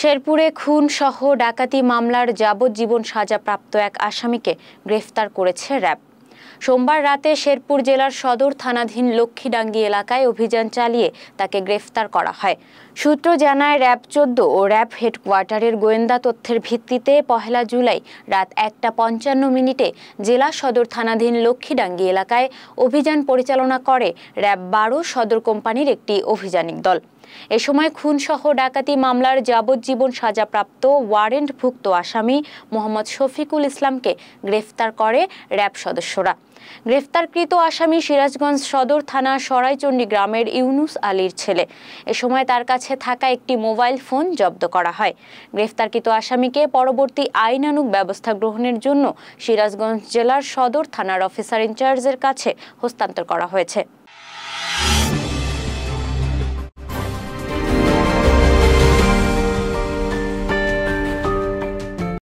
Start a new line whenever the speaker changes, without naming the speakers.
শেরপুরে খুন সহ ডাকাতি মামলার যাবজ্জীবন সাজাপ্রাপ্ত এক আসামিকে গ্রেফতার করেছে র্যাব সোমবার রাতে শেরপুর জেলার সদর থানাধীন লক্ষ্মীডাঙ্গি এলাকায় অভিযান চালিয়ে তাকে গ্রেফতার করা হয় সূত্র জানায় র্যাব চোদ্দ ও র্যাব হেডকোয়ার্টারের গোয়েন্দা তথ্যের ভিত্তিতে পহেলা জুলাই রাত একটা পঞ্চান্ন মিনিটে জেলা সদর থানাধীন লক্ষ্মীডাঙ্গি এলাকায় অভিযান পরিচালনা করে র্যাব বারো সদর কোম্পানির একটি অভিযানিক দল এ সময় খুনসহ ডাকাতি মামলার যাবজ্জীবন সাজাপ্রাপ্ত ওয়ারেন্টভুক্ত আসামি মোহাম্মদ শফিকুল ইসলামকে গ্রেফতার করে র্যাব সদস্যরা গ্রেফতারকৃত আসামি সিরাজগঞ্জ সদর থানা সরাইচণ্ডী গ্রামের ইউনুস আলীর ছেলে এ সময় তার কাছে থাকা একটি মোবাইল ফোন জব্দ করা হয় গ্রেফতারকৃত আসামিকে পরবর্তী আইনানুগ ব্যবস্থা গ্রহণের জন্য সিরাজগঞ্জ জেলার সদর থানার অফিসার ইনচার্জের কাছে হস্তান্তর করা হয়েছে